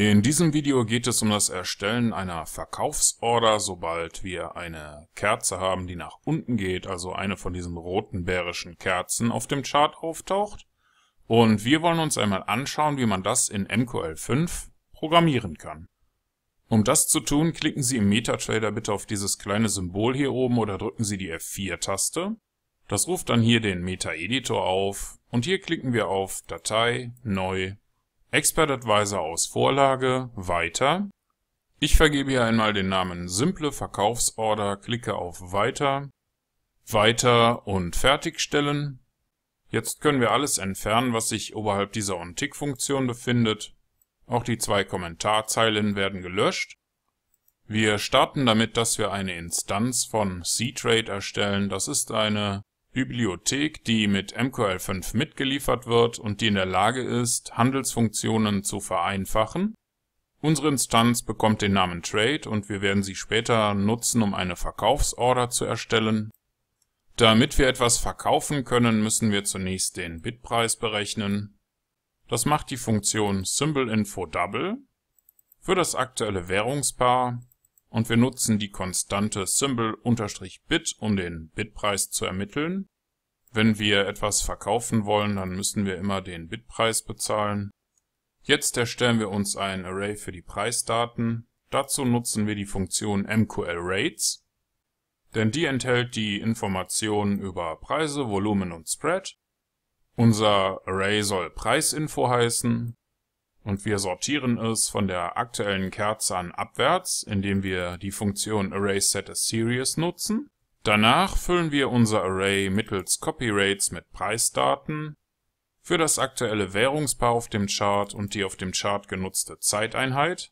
In diesem Video geht es um das Erstellen einer Verkaufsorder, sobald wir eine Kerze haben, die nach unten geht, also eine von diesen roten bärischen Kerzen auf dem Chart auftaucht. Und wir wollen uns einmal anschauen, wie man das in MQL5 programmieren kann. Um das zu tun, klicken Sie im MetaTrader bitte auf dieses kleine Symbol hier oben oder drücken Sie die F4-Taste. Das ruft dann hier den Meta-Editor auf und hier klicken wir auf Datei, Neu, Expert Advisor aus Vorlage, Weiter. Ich vergebe hier einmal den Namen Simple Verkaufsorder, klicke auf Weiter, Weiter und Fertigstellen. Jetzt können wir alles entfernen, was sich oberhalb dieser OnTick-Funktion befindet. Auch die zwei Kommentarzeilen werden gelöscht. Wir starten damit, dass wir eine Instanz von Ctrade erstellen. Das ist eine Bibliothek, die mit MQL5 mitgeliefert wird und die in der Lage ist, Handelsfunktionen zu vereinfachen. Unsere Instanz bekommt den Namen Trade und wir werden sie später nutzen, um eine Verkaufsorder zu erstellen. Damit wir etwas verkaufen können, müssen wir zunächst den Bitpreis berechnen. Das macht die Funktion SymbolInfoDouble. Für das aktuelle Währungspaar und wir nutzen die Konstante symbol-bit, um den Bitpreis zu ermitteln. Wenn wir etwas verkaufen wollen, dann müssen wir immer den Bitpreis bezahlen. Jetzt erstellen wir uns ein Array für die Preisdaten. Dazu nutzen wir die Funktion mqlRates, denn die enthält die Informationen über Preise, Volumen und Spread. Unser Array soll Preisinfo heißen und wir sortieren es von der aktuellen Kerze an abwärts, indem wir die Funktion ArraySetAsSeries nutzen. Danach füllen wir unser Array mittels Copyrates mit Preisdaten, für das aktuelle Währungspaar auf dem Chart und die auf dem Chart genutzte Zeiteinheit.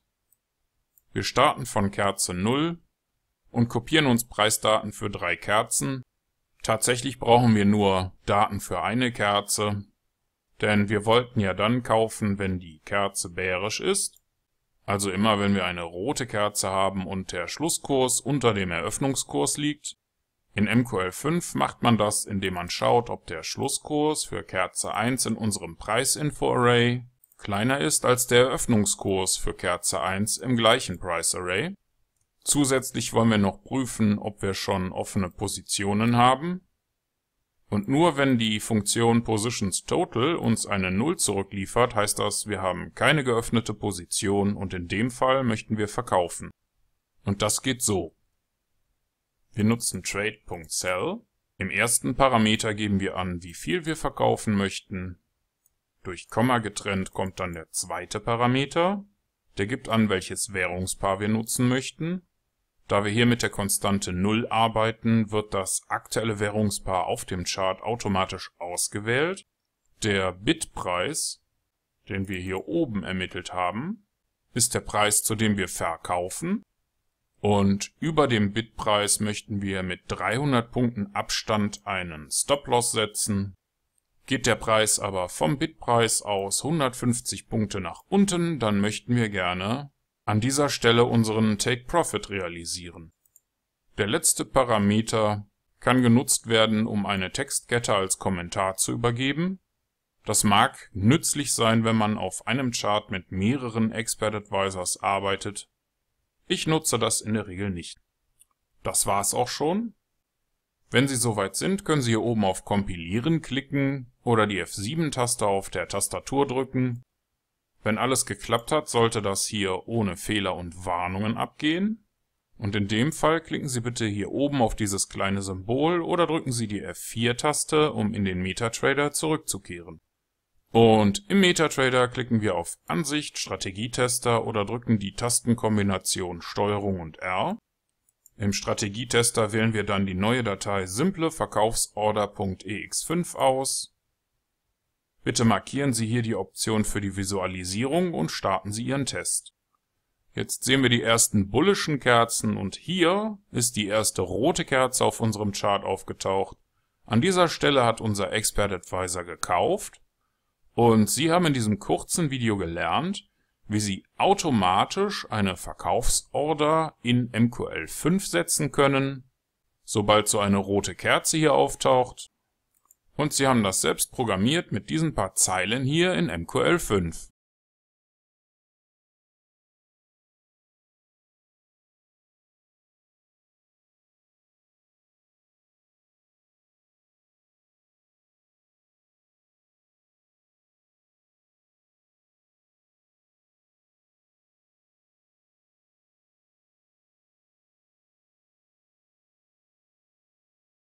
Wir starten von Kerze 0 und kopieren uns Preisdaten für drei Kerzen. Tatsächlich brauchen wir nur Daten für eine Kerze, denn wir wollten ja dann kaufen, wenn die Kerze bärisch ist, also immer wenn wir eine rote Kerze haben und der Schlusskurs unter dem Eröffnungskurs liegt. In MQL5 macht man das, indem man schaut, ob der Schlusskurs für Kerze 1 in unserem Preisinfo-Array kleiner ist als der Eröffnungskurs für Kerze 1 im gleichen Price-Array. Zusätzlich wollen wir noch prüfen, ob wir schon offene Positionen haben und nur wenn die Funktion positionsTotal uns eine Null zurückliefert, heißt das, wir haben keine geöffnete Position und in dem Fall möchten wir verkaufen. Und das geht so. Wir nutzen trade.sell. Im ersten Parameter geben wir an, wie viel wir verkaufen möchten. Durch Komma getrennt kommt dann der zweite Parameter. Der gibt an, welches Währungspaar wir nutzen möchten. Da wir hier mit der Konstante 0 arbeiten, wird das aktuelle Währungspaar auf dem Chart automatisch ausgewählt. Der Bitpreis, den wir hier oben ermittelt haben, ist der Preis, zu dem wir verkaufen. Und über dem Bitpreis möchten wir mit 300 Punkten Abstand einen Stop-Loss setzen. Geht der Preis aber vom Bitpreis aus 150 Punkte nach unten, dann möchten wir gerne an dieser Stelle unseren Take Profit realisieren. Der letzte Parameter kann genutzt werden, um eine Textkette als Kommentar zu übergeben. Das mag nützlich sein, wenn man auf einem Chart mit mehreren Expert Advisors arbeitet. Ich nutze das in der Regel nicht. Das war's auch schon. Wenn Sie soweit sind, können Sie hier oben auf Kompilieren klicken oder die F7-Taste auf der Tastatur drücken wenn alles geklappt hat, sollte das hier ohne Fehler und Warnungen abgehen. Und in dem Fall klicken Sie bitte hier oben auf dieses kleine Symbol oder drücken Sie die F4-Taste, um in den MetaTrader zurückzukehren. Und im MetaTrader klicken wir auf Ansicht, Strategietester oder drücken die Tastenkombination STRG und R. Im Strategietester wählen wir dann die neue Datei simpleverkaufsorderex 5 aus Bitte markieren Sie hier die Option für die Visualisierung und starten Sie Ihren Test. Jetzt sehen wir die ersten bullischen Kerzen und hier ist die erste rote Kerze auf unserem Chart aufgetaucht. An dieser Stelle hat unser Expert Advisor gekauft und Sie haben in diesem kurzen Video gelernt, wie Sie automatisch eine Verkaufsorder in MQL5 setzen können. Sobald so eine rote Kerze hier auftaucht, und Sie haben das selbst programmiert mit diesen paar Zeilen hier in MQL5.